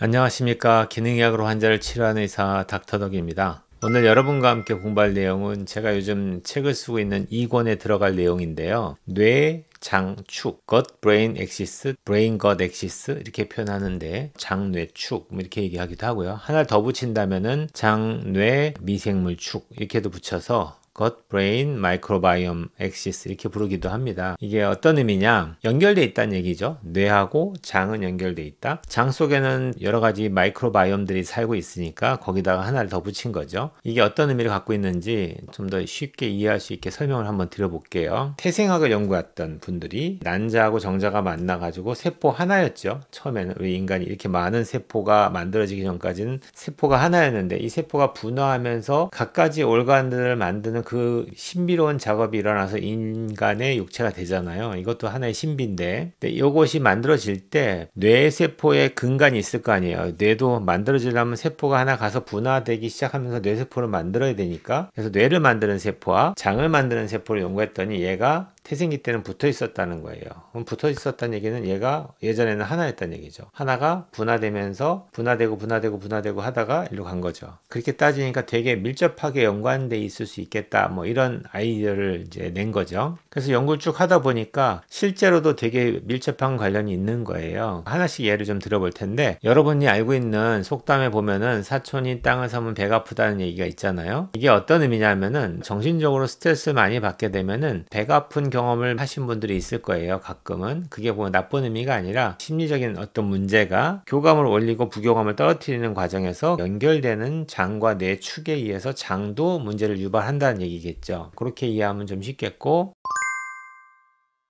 안녕하십니까 기능의학으로 환자를 치료하는 의사 닥터덕입니다 오늘 여러분과 함께 공부할 내용은 제가 요즘 책을 쓰고 있는 2권에 들어갈 내용인데요 뇌, 장, 축, 것, 브레인, 엑시스, 브레인, 것, 엑시스 이렇게 표현하는데 장, 뇌, 축 뭐 이렇게 얘기하기도 하고요 하나 더붙인다면 장, 뇌, 미생물, 축 이렇게도 붙여서 것 브레인 마이크로바이옴 엑시스 이렇게 부르기도 합니다. 이게 어떤 의미냐? 연결돼 있다는 얘기죠. 뇌하고 장은 연결돼 있다. 장 속에는 여러 가지 마이크로바이옴들이 살고 있으니까 거기다가 하나를 더 붙인 거죠. 이게 어떤 의미를 갖고 있는지 좀 더 쉽게 이해할 수 있게 설명을 한번 드려볼게요. 태생학을 연구했던 분들이 난자하고 정자가 만나가지고 세포 하나였죠. 처음에는 우리 인간이 이렇게 많은 세포가 만들어지기 전까지는 세포가 하나였는데 이 세포가 분화하면서 각가지 올간들을 만드는 그 신비로운 작업이 일어나서 인간의 육체가 되잖아요. 이것도 하나의 신비인데 이것이 만들어질 때 뇌세포의 근간이 있을 거 아니에요. 뇌도 만들어지려면 세포가 하나 가서 분화되기 시작하면서 뇌세포를 만들어야 되니까 그래서 뇌를 만드는 세포와 장을 만드는 세포를 연구했더니 얘가 태생기 때는 붙어 있었다는 거예요. 그럼 붙어 있었다는 얘기는 얘가 예전에는 하나였다는 얘기죠. 하나가 분화되면서 분화되고 분화되고 분화되고 하다가 일로 간 거죠. 그렇게 따지니까 되게 밀접하게 연관돼 있을 수 있겠다. 뭐 이런 아이디어를 이제 낸 거죠. 그래서 연구를 쭉 하다 보니까 실제로도 되게 밀접한 관련이 있는 거예요. 하나씩 예를 좀 들어볼 텐데 여러분이 알고 있는 속담에 보면은 사촌이 땅을 사면 배가 아프다는 얘기가 있잖아요. 이게 어떤 의미냐면은 정신적으로 스트레스 많이 받게 되면은 배가 아픈 경우 경험을 하신 분들이 있을 거예요. 가끔은 그게 보면 나쁜 의미가 아니라 심리적인 어떤 문제가 교감을 올리고 부교감을 떨어뜨리는 과정에서 연결되는 장과 뇌 축에 의해서 장도 문제를 유발한다는 얘기겠죠. 그렇게 이해하면 좀 쉽겠고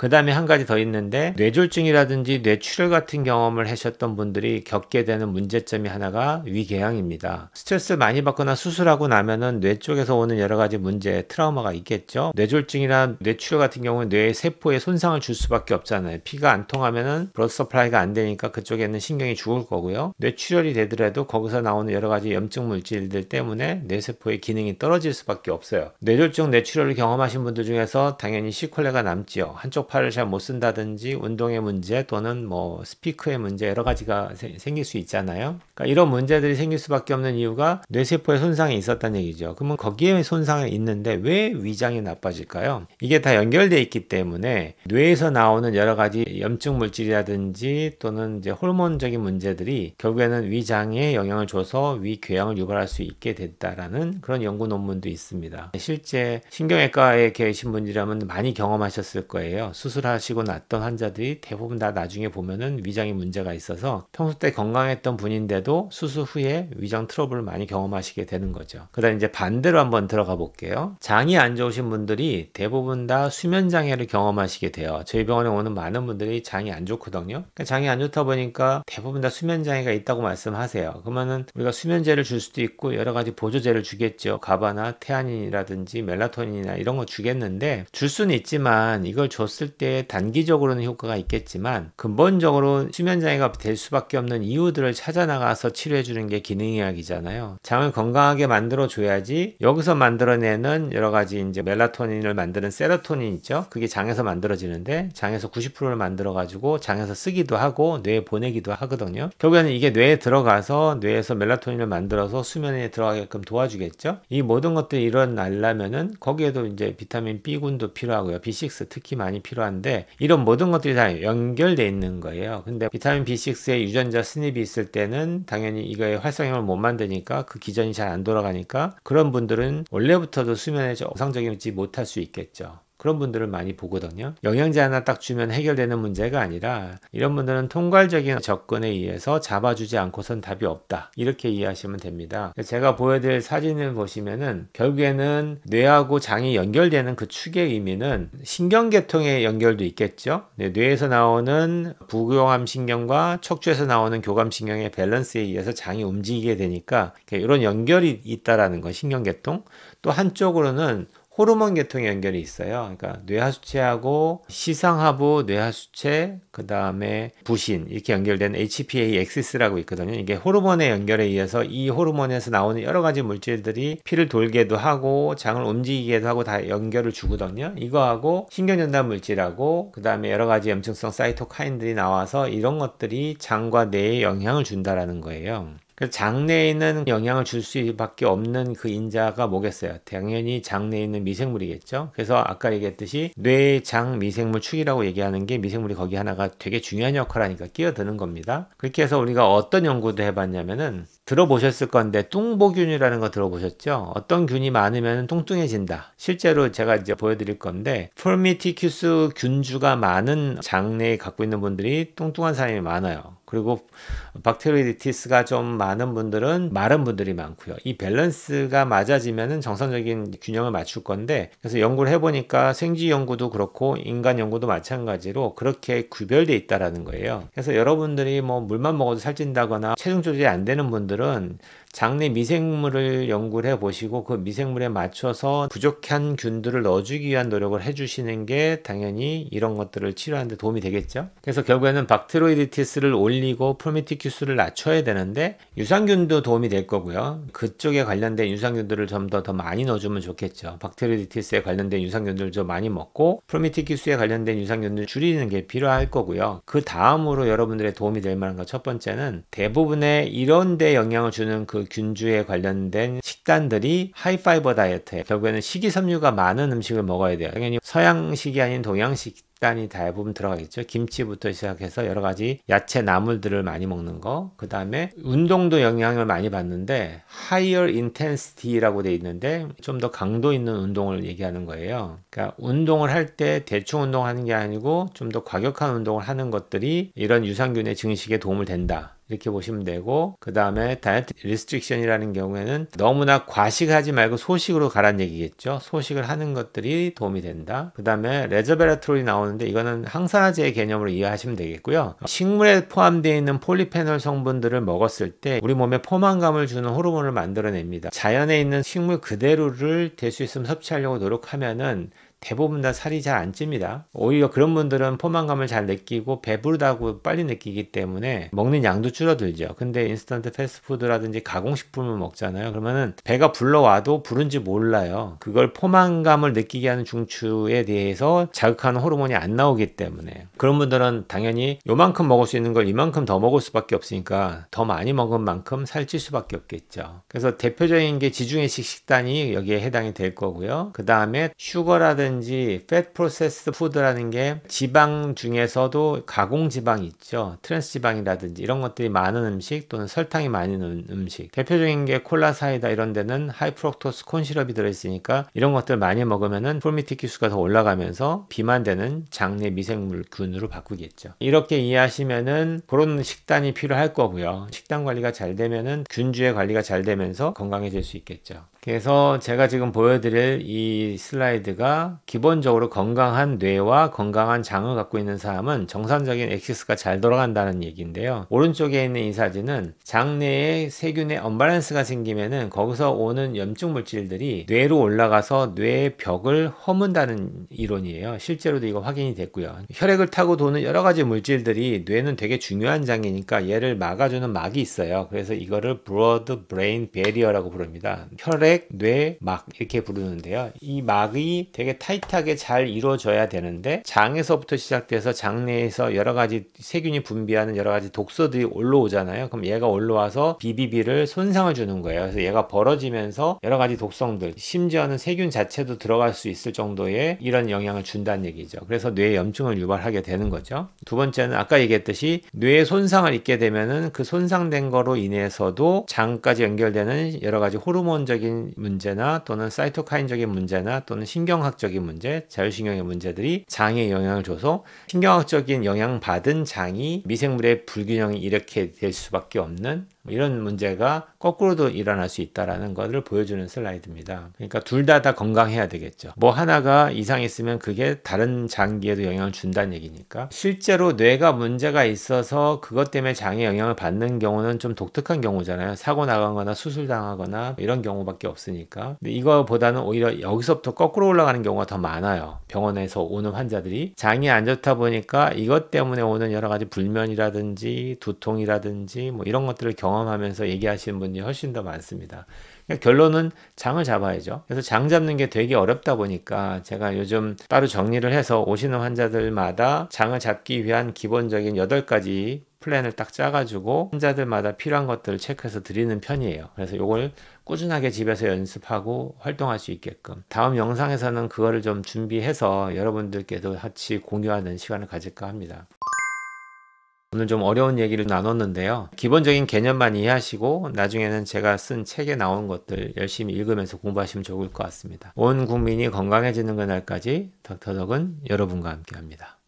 그 다음에 한 가지 더 있는데 뇌졸중이라든지 뇌출혈 같은 경험을 하셨던 분들이 겪게 되는 문제점이 하나가 위궤양입니다. 스트레스 많이 받거나 수술하고 나면은 뇌 쪽에서 오는 여러 가지 문제, 트라우마가 있겠죠. 뇌졸중이나 뇌출혈 같은 경우는 뇌의 세포에 손상을 줄 수밖에 없잖아요. 피가 안 통하면은 브러스 서플라이가 안 되니까 그쪽에 있는 신경이 죽을 거고요. 뇌출혈이 되더라도 거기서 나오는 여러 가지 염증 물질들 때문에 뇌세포의 기능이 떨어질 수밖에 없어요. 뇌졸중, 뇌출혈을 경험하신 분들 중에서 당연히 시콜레가 남지요. 한쪽 전파를 잘못 쓴다든지 운동의 문제 또는 뭐스피커의 문제 여러 가지가 세, 생길 수 있잖아요. 그러니까 이런 문제들이 생길 수밖에 없는 이유가 뇌세포의 손상이 있었다는 얘기죠. 그러면 거기에 손상이 있는데 왜 위장이 나빠질까요? 이게 다 연결돼 있기 때문에 뇌에서 나오는 여러 가지 염증 물질이라든지 또는 이제 호르몬적인 문제들이 결국에는 위장에 영향을 줘서 위궤양을 유발할 수 있게 됐다라는 그런 연구 논문도 있습니다. 실제 신경외과에 계신 분이라면 많이 경험하셨을 거예요. 수술하시고 났던 환자들이 대부분 다 나중에 보면은 위장에 문제가 있어서 평소 때 건강했던 분인데도 수술 후에 위장 트러블을 많이 경험하시게 되는 거죠. 그다음 이제 반대로 한번 들어가 볼게요. 장이 안 좋으신 분들이 대부분 다 수면 장애를 경험하시게 돼요. 저희 병원에 오는 많은 분들이 장이 안 좋거든요. 그러니까 장이 안 좋다 보니까 대부분 다 수면 장애가 있다고 말씀하세요. 그러면은 우리가 수면제를 줄 수도 있고 여러 가지 보조제를 주겠죠. 가바나 태안닌이라든지 멜라토닌이나 이런 거 주겠는데 줄 수는 있지만 이걸 줬을 때 단기적으로는 효과가 있겠지만 근본적으로 수면 장애가 될 수밖에 없는 이유들을 찾아 나가서 치료해 주는 게 기능의학이잖아요. 장을 건강하게 만들어 줘야지 여기서 만들어내는 여러 가지 이제 멜라토닌을 만드는 세로토닌 있죠. 그게 장에서 만들어지는데 장에서 90%를 만들어 가지고 장에서 쓰기도 하고 뇌에 보내기도 하거든요. 결국에는 이게 뇌에 들어가서 뇌에서 멜라토닌을 만들어서 수면에 들어가게끔 도와주겠죠. 이 모든 것들이 일어나려면은 거기에도 이제 비타민 B군도 필요하고요. B6 특히 많이 필요하고 필요한데 이런 모든 것들이 다 연결돼 있는 거예요. 근데 비타민 B6의 유전자 스닙이 있을 때는 당연히 이거의 활성형을 못 만드니까 그 기전이 잘 안 돌아가니까 그런 분들은 원래부터도 수면에 정상적이지 못할 수 있겠죠. 그런 분들을 많이 보거든요. 영양제 하나 딱 주면 해결되는 문제가 아니라 이런 분들은 통괄적인 접근에 의해서 잡아주지 않고선 답이 없다. 이렇게 이해하시면 됩니다. 제가 보여드릴 사진을 보시면은 결국에는 뇌하고 장이 연결되는 그 축의 의미는 신경계통의 연결도 있겠죠. 네, 뇌에서 나오는 부교감 신경과 척추에서 나오는 교감 신경의 밸런스에 의해서 장이 움직이게 되니까 이런 연결이 있다라는 건 신경계통. 또 한쪽으로는 호르몬 계통에 연결이 있어요. 그러니까 뇌하수체하고 시상하부 뇌하수체 그 다음에 부신 이렇게 연결된 HPA 엑시스라고 있거든요. 이게 호르몬의 연결에 의해서 이 호르몬에서 나오는 여러 가지 물질들이 피를 돌게도 하고 장을 움직이게도 하고 다 연결을 주거든요. 이거하고 신경전달 물질하고 그 다음에 여러 가지 염증성 사이토카인들이 나와서 이런 것들이 장과 뇌에 영향을 준다라는 거예요. 그 장내에는 영향을 줄 수밖에 없는 그 인자가 뭐겠어요? 당연히 장내에 있는 미생물이겠죠. 그래서 아까 얘기했듯이 뇌장 미생물 축이라고 얘기하는 게 미생물이 거기 하나가 되게 중요한 역할을 하니까 끼어드는 겁니다. 그렇게 해서 우리가 어떤 연구도 해봤냐면은 들어보셨을 건데 뚱보균이라는 거 들어보셨죠? 어떤 균이 많으면 뚱뚱해진다. 실제로 제가 이제 보여드릴 건데 폴미티큐스 균주가 많은 장내에 갖고 있는 분들이 뚱뚱한 사람이 많아요. 그리고 박테리이디티스가좀 많은 분들은 마른 분들이 많고요. 이 밸런스가 맞아지면은 정상적인 균형을 맞출 건데 그래서 연구를 해보니까 생쥐 연구도 그렇고 인간 연구도 마찬가지로 그렇게 구별돼 있다라는 거예요. 그래서 여러분들이 뭐 물만 먹어도 살찐다거나 체중 조절이 안 되는 분들은 장내 미생물을 연구를 해 보시고 그 미생물에 맞춰서 부족한 균들을 넣어주기 위한 노력을 해주시는 게 당연히 이런 것들을 치료하는데 도움이 되겠죠. 그래서 결국에는 박테로이디티스를 올리고 프로미티큐스를 낮춰야 되는데 유산균도 도움이 될 거고요. 그쪽에 관련된 유산균들을 좀 더 더 많이 넣어주면 좋겠죠. 박테로이디티스에 관련된 유산균들을 좀 많이 먹고 프로미티큐스에 관련된 유산균들을 줄이는 게 필요할 거고요. 그 다음으로 여러분들의 도움이 될 만한 것 첫 번째는 대부분의 이런 데 영향을 주는 그그 균주에 관련된 식단들이 하이파이버 다이어트 에 결국에는 식이섬유가 많은 음식을 먹어야 돼요. 당연히 서양식이 아닌 동양식 식단이 대부분 들어가겠죠. 김치부터 시작해서 여러 가지 야채 나물들을 많이 먹는 거. 그 다음에 운동도 영향을 많이 받는데 higher intensity라고 돼 있는데 좀 더 강도 있는 운동을 얘기하는 거예요. 그러니까 운동을 할 때 대충 운동하는 게 아니고 좀 더 과격한 운동을 하는 것들이 이런 유산균의 증식에 도움을 된다. 이렇게 보시면 되고 그 다음에 다이어트 리스트릭션이라는 경우에는 너무나 과식하지 말고 소식으로 가란 얘기겠죠. 소식을 하는 것들이 도움이 된다. 그 다음에 레저베라트롤이 나오는데 이거는 항산화제의 개념으로 이해하시면 되겠고요. 식물에 포함되어 있는 폴리페놀 성분들을 먹었을 때 우리 몸에 포만감을 주는 호르몬을 만들어냅니다. 자연에 있는 식물 그대로를 될 수 있으면 섭취하려고 노력하면은 대부분 다 살이 잘 안 찝니다. 오히려 그런 분들은 포만감을 잘 느끼고 배부르다고 빨리 느끼기 때문에 먹는 양도 줄어들죠. 근데 인스턴트 패스트푸드라든지 가공식품을 먹잖아요. 그러면은 배가 불러와도 부른지 몰라요. 그걸 포만감을 느끼게 하는 중추에 대해서 자극하는 호르몬이 안 나오기 때문에 그런 분들은 당연히 요만큼 먹을 수 있는 걸 이만큼 더 먹을 수밖에 없으니까 더 많이 먹은 만큼 살찔 수밖에 없겠죠. 그래서 대표적인 게 지중해식 식단이 여기에 해당이 될 거고요. 그 다음에 슈거라든지 푸드든지팻 프로세스 푸드라는 게 지방 중에서도 가공 지방이 있죠. 트랜스 지방이라든지 이런 것들이 많은 음식 또는 설탕이 많은 음식. 대표적인 게 콜라 사이다 이런 데는 하이 프로토스콘 시럽이 들어 있으니까 이런 것들 많이 먹으면은 폴미틱 기수가 더 올라가면서 비만되는 장내 미생물균으로 바꾸겠죠. 이렇게 이해하시면은 그런 식단이 필요할 거고요. 식단 관리가 잘 되면은 균주의 관리가 잘 되면서 건강해질 수 있겠죠. 그래서 제가 지금 보여드릴 이 슬라이드가 기본적으로 건강한 뇌와 건강한 장을 갖고 있는 사람은 정상적인 액시스가잘 돌아간다는 얘기인데요. 오른쪽에 있는 이 사진은 장내에 세균의 언밸런스가 생기면은 거기서 오는 염증 물질들이 뇌로 올라가서 뇌의 벽을 허문다는 이론이에요. 실제로도 이거 확인이 됐고요. 혈액을 타고 도는 여러 가지 물질들이 뇌는 되게 중요한 장이니까 얘를 막아주는 막이 있어요. 그래서 이거를 브로드 브레인 베리어라고 부릅니다. 혈액 혈액, 뇌, 막 이렇게 부르는데요. 이 막이 되게 타이트하게 잘 이루어져야 되는데 장에서부터 시작돼서 장내에서 여러 가지 세균이 분비하는 여러 가지 독소들이 올라오잖아요. 그럼 얘가 올라와서 BBB를 손상을 주는 거예요. 그래서 얘가 벌어지면서 여러 가지 독성들, 심지어는 세균 자체도 들어갈 수 있을 정도의 이런 영향을 준다는 얘기죠. 그래서 뇌 염증을 유발하게 되는 거죠. 두 번째는 아까 얘기했듯이 뇌에 손상을 입게 되면은 그 손상된 거로 인해서도 장까지 연결되는 여러 가지 호르몬적인 문제나 또는 사이토카인적인 문제나 또는 신경학적인 문제, 자율신경의 문제들이 장에 영향을 줘서 신경학적인 영향받은 장이 미생물의 불균형이 이렇게 될 수밖에 없는 뭐 이런 문제가 거꾸로도 일어날 수 있다라는 것을 보여주는 슬라이드입니다. 그러니까 둘 다 다 건강해야 되겠죠. 뭐 하나가 이상있으면 그게 다른 장기에도 영향을 준다는 얘기니까 실제로 뇌가 문제가 있어서 그것 때문에 장애 영향을 받는 경우는 좀 독특한 경우잖아요. 사고 나간거나 수술 당하거나 이런 경우밖에 없으니까 근데 이거보다는 오히려 여기서부터 거꾸로 올라가는 경우가 더 많아요. 병원에서 오는 환자들이 장이 안 좋다 보니까 이것 때문에 오는 여러 가지 불면이라든지 두통이라든지 뭐 이런 것들을 경 경험하면서 얘기하시는 분이 훨씬 더 많습니다. 그러니까 결론은 장을 잡아야죠. 그래서 장 잡는 게 되게 어렵다 보니까 제가 요즘 따로 정리를 해서 오시는 환자들마다 장을 잡기 위한 기본적인 8가지 플랜을 딱 짜가지고 환자들마다 필요한 것들을 체크해서 드리는 편이에요. 그래서 이걸 꾸준하게 집에서 연습하고 활동할 수 있게끔 다음 영상에서는 그거를 좀 준비해서 여러분들께도 같이 공유하는 시간을 가질까 합니다. 오늘 좀 어려운 얘기를 나눴는데요. 기본적인 개념만 이해하시고 나중에는 제가 쓴 책에 나온 것들 열심히 읽으면서 공부하시면 좋을 것 같습니다. 온 국민이 건강해지는 그날까지 닥터덕은 여러분과 함께합니다.